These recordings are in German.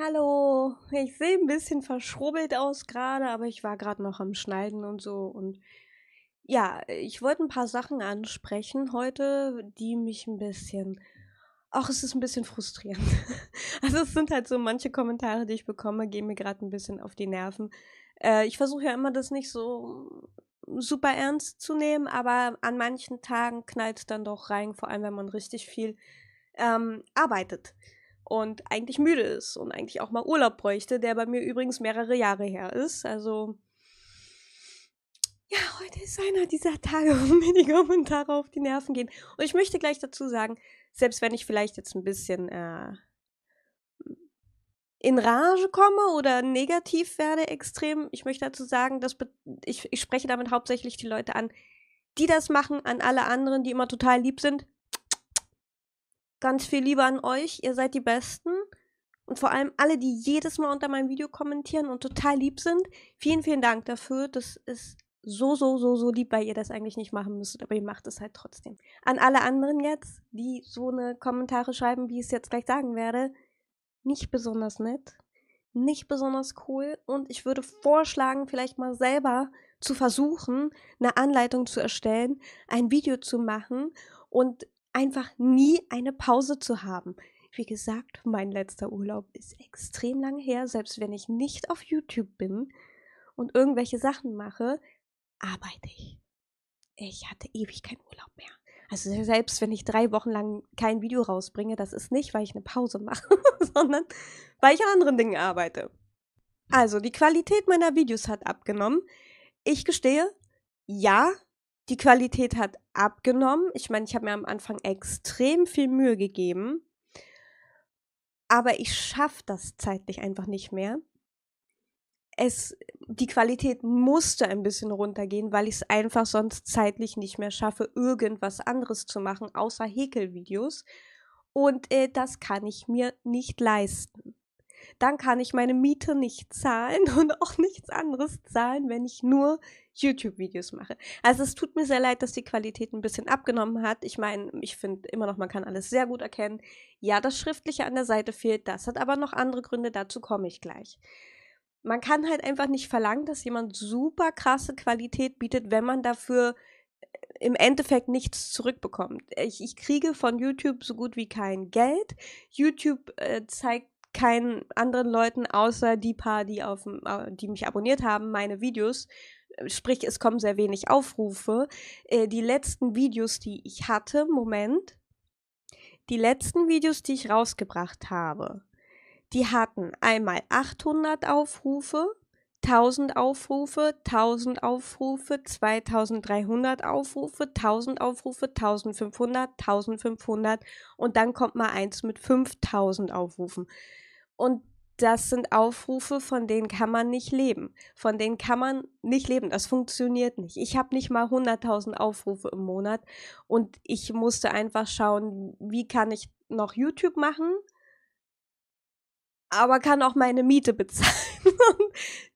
Hallo, ich sehe ein bisschen verschrubbelt aus gerade, aber ich war gerade noch am Schneiden und so. Und ja, ich wollte ein paar Sachen ansprechen heute, die mich ein bisschen. Ach, es ist ein bisschen frustrierend. Also es sind halt so manche Kommentare, die ich bekomme, gehen mir gerade ein bisschen auf die Nerven. Äh, ich versuche ja immer, das nicht so super ernst zu nehmen, aber an manchen Tagen knallt es dann doch rein, vor allem wenn man richtig viel ähm, arbeitet und eigentlich müde ist und eigentlich auch mal Urlaub bräuchte, der bei mir übrigens mehrere Jahre her ist. Also ja, heute ist einer dieser Tage, wo mir die Kommentare auf die Nerven gehen. Und ich möchte gleich dazu sagen, selbst wenn ich vielleicht jetzt ein bisschen äh, in Rage komme oder negativ werde extrem, ich möchte dazu sagen, dass ich, ich spreche damit hauptsächlich die Leute an, die das machen, an alle anderen, die immer total lieb sind. Ganz viel Liebe an euch. Ihr seid die Besten. Und vor allem alle, die jedes Mal unter meinem Video kommentieren und total lieb sind. Vielen, vielen Dank dafür. Das ist so, so, so, so lieb, weil ihr das eigentlich nicht machen müsstet, aber ihr macht es halt trotzdem. An alle anderen jetzt, die so eine Kommentare schreiben, wie ich es jetzt gleich sagen werde, nicht besonders nett, nicht besonders cool und ich würde vorschlagen, vielleicht mal selber zu versuchen, eine Anleitung zu erstellen, ein Video zu machen und einfach nie eine Pause zu haben. Wie gesagt, mein letzter Urlaub ist extrem lang her, selbst wenn ich nicht auf YouTube bin und irgendwelche Sachen mache, arbeite ich. Ich hatte ewig keinen Urlaub mehr. Also selbst wenn ich drei Wochen lang kein Video rausbringe, das ist nicht, weil ich eine Pause mache, sondern weil ich an anderen Dingen arbeite. Also die Qualität meiner Videos hat abgenommen. Ich gestehe, ja, die Qualität hat abgenommen. Ich meine, ich habe mir am Anfang extrem viel Mühe gegeben, aber ich schaffe das zeitlich einfach nicht mehr. Es, die Qualität musste ein bisschen runtergehen, weil ich es einfach sonst zeitlich nicht mehr schaffe, irgendwas anderes zu machen, außer Häkelvideos. Und äh, das kann ich mir nicht leisten dann kann ich meine Miete nicht zahlen und auch nichts anderes zahlen, wenn ich nur YouTube-Videos mache. Also es tut mir sehr leid, dass die Qualität ein bisschen abgenommen hat. Ich meine, ich finde immer noch, man kann alles sehr gut erkennen. Ja, das Schriftliche an der Seite fehlt, das hat aber noch andere Gründe, dazu komme ich gleich. Man kann halt einfach nicht verlangen, dass jemand super krasse Qualität bietet, wenn man dafür äh, im Endeffekt nichts zurückbekommt. Ich, ich kriege von YouTube so gut wie kein Geld. YouTube äh, zeigt keinen anderen Leuten außer die paar, die, auf, die mich abonniert haben, meine Videos. Sprich, es kommen sehr wenig Aufrufe. Äh, die letzten Videos, die ich hatte, Moment, die letzten Videos, die ich rausgebracht habe, die hatten einmal 800 Aufrufe, 1000 Aufrufe, 1000 Aufrufe, 2300 Aufrufe, 1000 Aufrufe, 1500, 1500 und dann kommt mal eins mit 5000 Aufrufen. Und das sind Aufrufe, von denen kann man nicht leben. Von denen kann man nicht leben. Das funktioniert nicht. Ich habe nicht mal 100.000 Aufrufe im Monat und ich musste einfach schauen, wie kann ich noch YouTube machen, aber kann auch meine Miete bezahlen.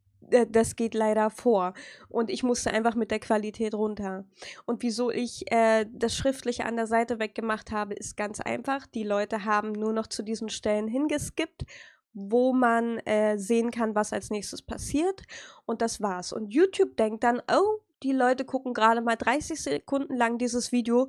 das geht leider vor. Und ich musste einfach mit der Qualität runter. Und wieso ich äh, das Schriftliche an der Seite weggemacht habe, ist ganz einfach. Die Leute haben nur noch zu diesen Stellen hingeskippt wo man äh, sehen kann, was als nächstes passiert. Und das war's. Und YouTube denkt dann, oh, die Leute gucken gerade mal 30 Sekunden lang dieses Video,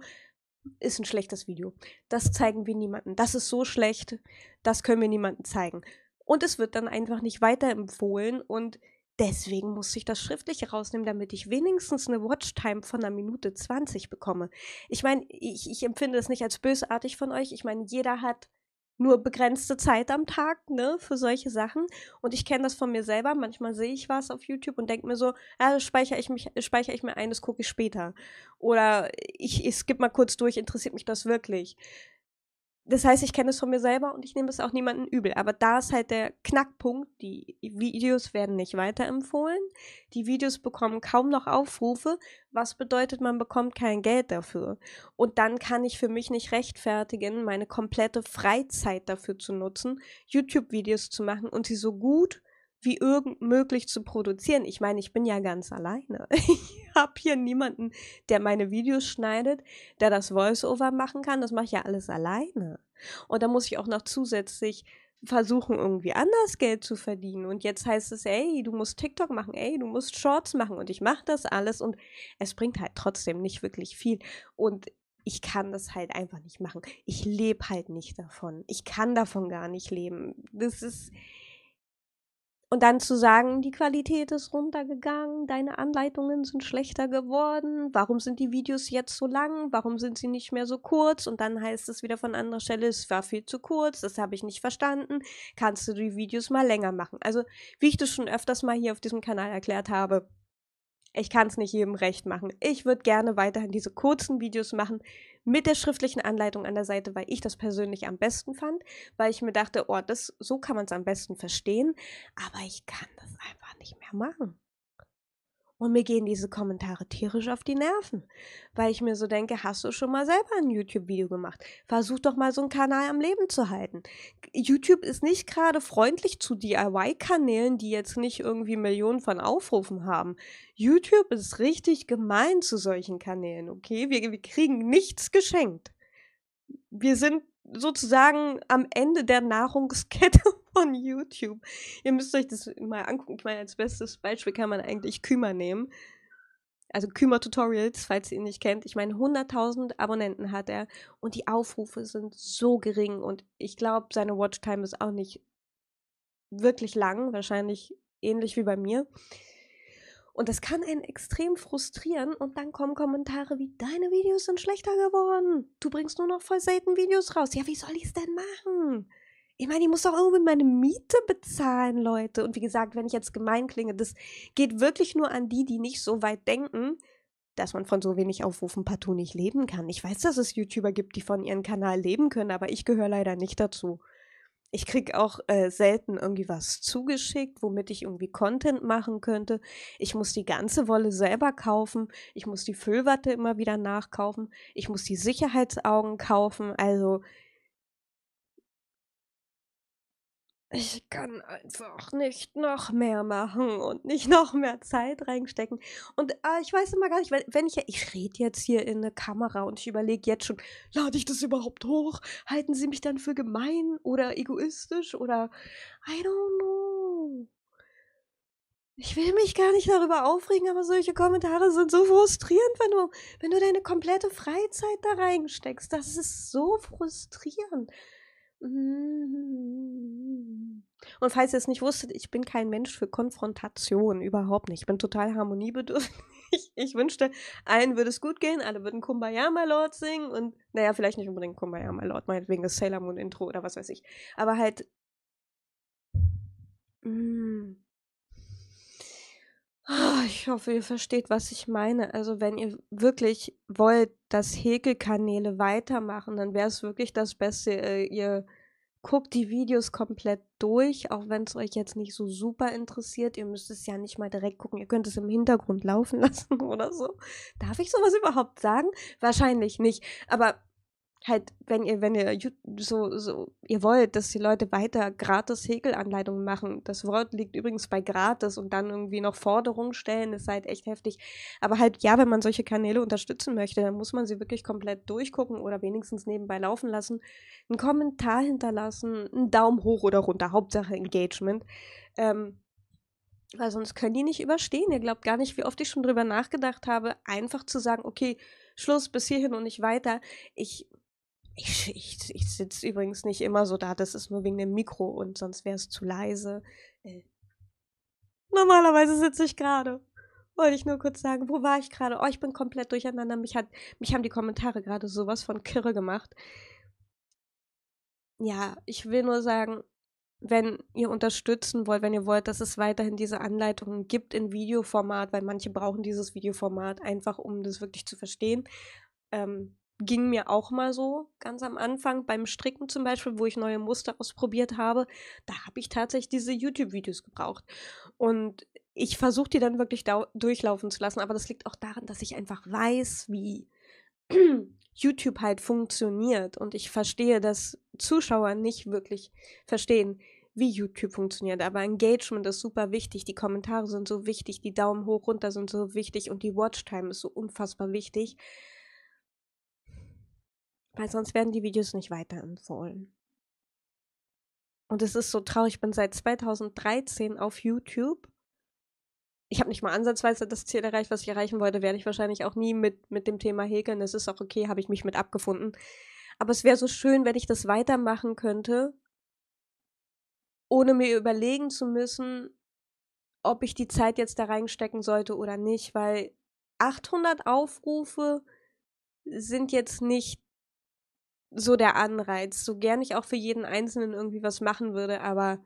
ist ein schlechtes Video. Das zeigen wir niemandem. Das ist so schlecht, das können wir niemandem zeigen. Und es wird dann einfach nicht weiterempfohlen und Deswegen musste ich das schriftlich rausnehmen, damit ich wenigstens eine Watchtime von einer Minute 20 bekomme. Ich meine, ich, ich empfinde das nicht als bösartig von euch. Ich meine, jeder hat nur begrenzte Zeit am Tag, ne, für solche Sachen. Und ich kenne das von mir selber. Manchmal sehe ich was auf YouTube und denke mir so, ja, ah, speichere ich mich, speichere ich mir ein, das gucke ich später. Oder ich, ich skippe mal kurz durch, interessiert mich das wirklich das heißt, ich kenne es von mir selber und ich nehme es auch niemandem übel. Aber da ist halt der Knackpunkt, die Videos werden nicht weiterempfohlen. Die Videos bekommen kaum noch Aufrufe, was bedeutet, man bekommt kein Geld dafür. Und dann kann ich für mich nicht rechtfertigen, meine komplette Freizeit dafür zu nutzen, YouTube-Videos zu machen und sie so gut wie irgend möglich zu produzieren. Ich meine, ich bin ja ganz alleine. Ich habe hier niemanden, der meine Videos schneidet, der das Voiceover machen kann. Das mache ich ja alles alleine. Und da muss ich auch noch zusätzlich versuchen, irgendwie anders Geld zu verdienen. Und jetzt heißt es, ey, du musst TikTok machen, ey, du musst Shorts machen. Und ich mache das alles und es bringt halt trotzdem nicht wirklich viel. Und ich kann das halt einfach nicht machen. Ich lebe halt nicht davon. Ich kann davon gar nicht leben. Das ist, und dann zu sagen, die Qualität ist runtergegangen, deine Anleitungen sind schlechter geworden, warum sind die Videos jetzt so lang, warum sind sie nicht mehr so kurz? Und dann heißt es wieder von anderer Stelle, es war viel zu kurz, das habe ich nicht verstanden, kannst du die Videos mal länger machen. Also wie ich das schon öfters mal hier auf diesem Kanal erklärt habe, ich kann es nicht jedem recht machen. Ich würde gerne weiterhin diese kurzen Videos machen mit der schriftlichen Anleitung an der Seite, weil ich das persönlich am besten fand, weil ich mir dachte, oh, das so kann man es am besten verstehen, aber ich kann das einfach nicht mehr machen. Und mir gehen diese Kommentare tierisch auf die Nerven, weil ich mir so denke, hast du schon mal selber ein YouTube-Video gemacht? Versuch doch mal so einen Kanal am Leben zu halten. YouTube ist nicht gerade freundlich zu DIY-Kanälen, die jetzt nicht irgendwie Millionen von Aufrufen haben. YouTube ist richtig gemein zu solchen Kanälen, okay? Wir, wir kriegen nichts geschenkt. Wir sind sozusagen am Ende der Nahrungskette von YouTube. Ihr müsst euch das mal angucken. Ich meine, als bestes Beispiel kann man eigentlich Kümer nehmen. Also Kümer Tutorials, falls ihr ihn nicht kennt. Ich meine, 100.000 Abonnenten hat er und die Aufrufe sind so gering und ich glaube, seine Watchtime ist auch nicht wirklich lang, wahrscheinlich ähnlich wie bei mir. Und das kann einen extrem frustrieren und dann kommen Kommentare wie, deine Videos sind schlechter geworden. Du bringst nur noch voll selten Videos raus. Ja, wie soll ich es denn machen? Ich meine, ich muss doch irgendwie meine Miete bezahlen, Leute. Und wie gesagt, wenn ich jetzt gemein klinge, das geht wirklich nur an die, die nicht so weit denken, dass man von so wenig Aufrufen partout nicht leben kann. Ich weiß, dass es YouTuber gibt, die von ihrem Kanal leben können, aber ich gehöre leider nicht dazu. Ich kriege auch äh, selten irgendwie was zugeschickt, womit ich irgendwie Content machen könnte. Ich muss die ganze Wolle selber kaufen. Ich muss die Füllwatte immer wieder nachkaufen. Ich muss die Sicherheitsaugen kaufen. Also ich kann einfach nicht noch mehr machen und nicht noch mehr Zeit reinstecken. Und äh, ich weiß immer gar nicht, weil wenn ich ja, ich rede jetzt hier in eine Kamera und ich überlege jetzt schon, lade ich das überhaupt hoch? Halten sie mich dann für gemein oder egoistisch oder I don't know. Ich will mich gar nicht darüber aufregen, aber solche Kommentare sind so frustrierend, wenn du, wenn du deine komplette Freizeit da reinsteckst. Das ist so frustrierend. Und falls ihr es nicht wusstet, ich bin kein Mensch für Konfrontation, überhaupt nicht. Ich bin total harmoniebedürftig. Ich wünschte, allen würde es gut gehen, alle würden Kumbaya My Lord singen und, naja, vielleicht nicht unbedingt Kumbaya My Lord, meinetwegen das Sailor Moon Intro oder was weiß ich. Aber halt. Mm, ich hoffe, ihr versteht, was ich meine. Also wenn ihr wirklich wollt, dass Häkelkanäle weitermachen, dann wäre es wirklich das Beste, äh, ihr guckt die Videos komplett durch, auch wenn es euch jetzt nicht so super interessiert. Ihr müsst es ja nicht mal direkt gucken. Ihr könnt es im Hintergrund laufen lassen oder so. Darf ich sowas überhaupt sagen? Wahrscheinlich nicht. Aber halt, wenn ihr, wenn ihr so, so, ihr wollt, dass die Leute weiter gratis Häkelanleitungen machen. Das Wort liegt übrigens bei gratis und dann irgendwie noch Forderungen stellen, ist halt echt heftig. Aber halt, ja, wenn man solche Kanäle unterstützen möchte, dann muss man sie wirklich komplett durchgucken oder wenigstens nebenbei laufen lassen, einen Kommentar hinterlassen, einen Daumen hoch oder runter, Hauptsache Engagement. Ähm, weil sonst können die nicht überstehen. Ihr glaubt gar nicht, wie oft ich schon drüber nachgedacht habe, einfach zu sagen, okay, Schluss bis hierhin und nicht weiter. Ich ich, ich, ich sitze übrigens nicht immer so da, das ist nur wegen dem Mikro und sonst wäre es zu leise. Äh. normalerweise sitze ich gerade. Wollte ich nur kurz sagen, wo war ich gerade? Oh, ich bin komplett durcheinander. Mich, hat, mich haben die Kommentare gerade sowas von kirre gemacht. Ja, ich will nur sagen, wenn ihr unterstützen wollt, wenn ihr wollt, dass es weiterhin diese Anleitungen gibt in Videoformat, weil manche brauchen dieses Videoformat einfach, um das wirklich zu verstehen. Ähm, ging mir auch mal so ganz am Anfang beim Stricken zum Beispiel, wo ich neue Muster ausprobiert habe. Da habe ich tatsächlich diese YouTube-Videos gebraucht. Und ich versuche die dann wirklich durchlaufen zu lassen, aber das liegt auch daran, dass ich einfach weiß, wie YouTube halt funktioniert. Und ich verstehe, dass Zuschauer nicht wirklich verstehen, wie YouTube funktioniert. Aber Engagement ist super wichtig, die Kommentare sind so wichtig, die Daumen hoch runter sind so wichtig und die Watchtime ist so unfassbar wichtig. Weil sonst werden die Videos nicht weiter empfohlen. Und es ist so traurig, ich bin seit 2013 auf YouTube. Ich habe nicht mal ansatzweise das Ziel erreicht, was ich erreichen wollte, werde ich wahrscheinlich auch nie mit, mit dem Thema häkeln. Das ist auch okay, habe ich mich mit abgefunden. Aber es wäre so schön, wenn ich das weitermachen könnte, ohne mir überlegen zu müssen, ob ich die Zeit jetzt da reinstecken sollte oder nicht, weil 800 Aufrufe sind jetzt nicht so der Anreiz. So gern ich auch für jeden Einzelnen irgendwie was machen würde, aber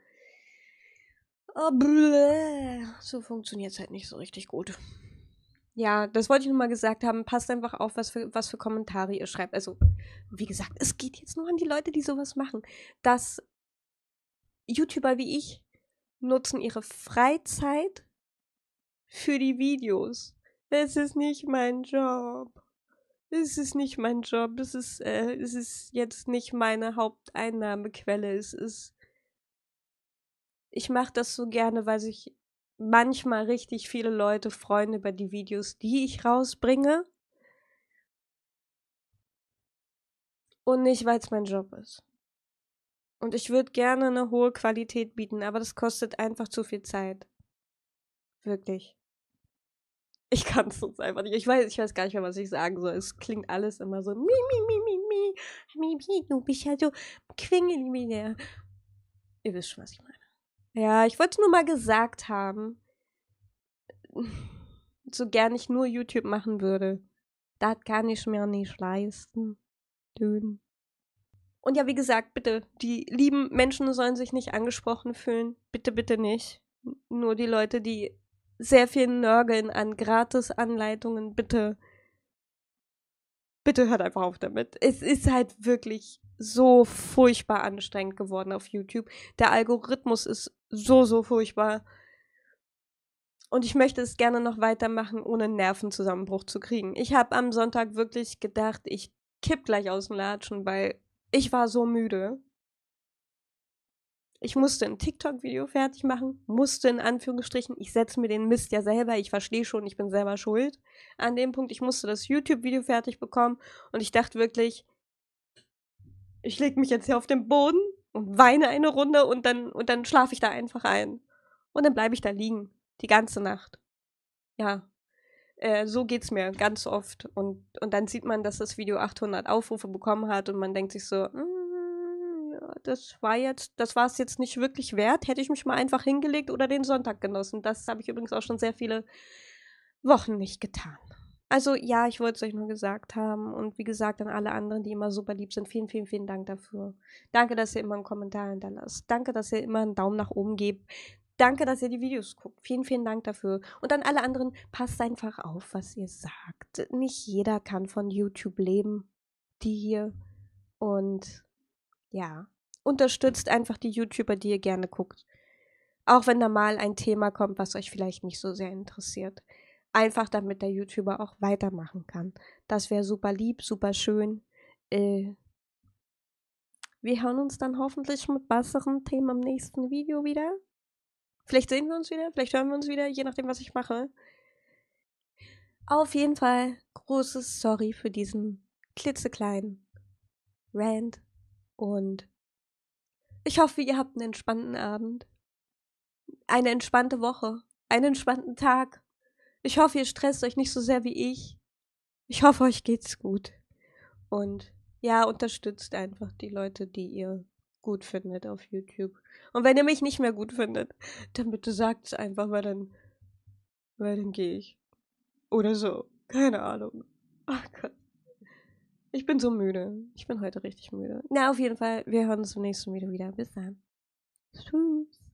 oh, bläh, so funktioniert es halt nicht so richtig gut. Ja, das wollte ich nur mal gesagt haben. Passt einfach auf, was für, was für Kommentare ihr schreibt. Also, wie gesagt, es geht jetzt nur an die Leute, die sowas machen. Dass YouTuber wie ich nutzen ihre Freizeit für die Videos. Das ist nicht mein Job es ist nicht mein Job, es ist, äh, es ist jetzt nicht meine Haupteinnahmequelle, es ist. Ich mache das so gerne, weil ich manchmal richtig viele Leute freuen über die Videos, die ich rausbringe. Und nicht, weil es mein Job ist. Und ich würde gerne eine hohe Qualität bieten, aber das kostet einfach zu viel Zeit. Wirklich. Ich kann es uns einfach nicht. Ich weiß, ich weiß gar nicht mehr, was ich sagen soll. Es klingt alles immer so mi, mi, mi, mi, mi, mi, mi, du bist ja so quengelimilär. Ihr wisst schon, was ich meine. Ja, ich wollte nur mal gesagt haben, so gern ich nur YouTube machen würde. Das kann ich mir nicht leisten. Dünn. Und ja, wie gesagt, bitte, die lieben Menschen sollen sich nicht angesprochen fühlen. Bitte, bitte nicht. Nur die Leute, die sehr viel Nörgeln an Gratis-Anleitungen. Bitte, bitte hört einfach auf damit. Es ist halt wirklich so furchtbar anstrengend geworden auf YouTube. Der Algorithmus ist so, so furchtbar. Und ich möchte es gerne noch weitermachen, ohne einen Nervenzusammenbruch zu kriegen. Ich habe am Sonntag wirklich gedacht, ich kipp gleich aus dem Latschen, weil ich war so müde. Ich musste ein TikTok-Video fertig machen, musste in Anführungsstrichen, ich setze mir den Mist ja selber, ich verstehe schon, ich bin selber schuld. An dem Punkt, ich musste das YouTube-Video fertig bekommen und ich dachte wirklich, ich lege mich jetzt hier auf den Boden und weine eine Runde und dann, und dann schlafe ich da einfach ein. Und dann bleibe ich da liegen, die ganze Nacht. Ja, äh, so es mir ganz oft. Und, und dann sieht man, dass das Video 800 Aufrufe bekommen hat und man denkt sich so, mm, das war jetzt, das war es jetzt nicht wirklich wert. Hätte ich mich mal einfach hingelegt oder den Sonntag genossen. Das habe ich übrigens auch schon sehr viele Wochen nicht getan. Also ja, ich wollte es euch nur gesagt haben. Und wie gesagt, an alle anderen, die immer super lieb sind, vielen, vielen, vielen Dank dafür. Danke, dass ihr immer einen Kommentar hinterlasst. Danke, dass ihr immer einen Daumen nach oben gebt. Danke, dass ihr die Videos guckt. Vielen, vielen Dank dafür. Und an alle anderen, passt einfach auf, was ihr sagt. Nicht jeder kann von YouTube leben. Die hier. Und ja, unterstützt einfach die YouTuber, die ihr gerne guckt. Auch wenn da mal ein Thema kommt, was euch vielleicht nicht so sehr interessiert. Einfach damit der YouTuber auch weitermachen kann. Das wäre super lieb, super schön. Äh, wir hören uns dann hoffentlich mit besseren Themen im nächsten Video wieder. Vielleicht sehen wir uns wieder, vielleicht hören wir uns wieder, je nachdem, was ich mache. Auf jeden Fall großes Sorry für diesen klitzekleinen Rand und ich hoffe, ihr habt einen entspannten Abend. Eine entspannte Woche. Einen entspannten Tag. Ich hoffe, ihr stresst euch nicht so sehr wie ich. Ich hoffe, euch geht's gut. Und ja, unterstützt einfach die Leute, die ihr gut findet auf YouTube. Und wenn ihr mich nicht mehr gut findet, dann bitte sagt's einfach, weil dann, weil dann gehe ich. Oder so. Keine Ahnung. Ach Gott. Ich bin so müde. Ich bin heute richtig müde. Na, auf jeden Fall, wir hören uns im nächsten Video wieder. Bis dann. Tschüss.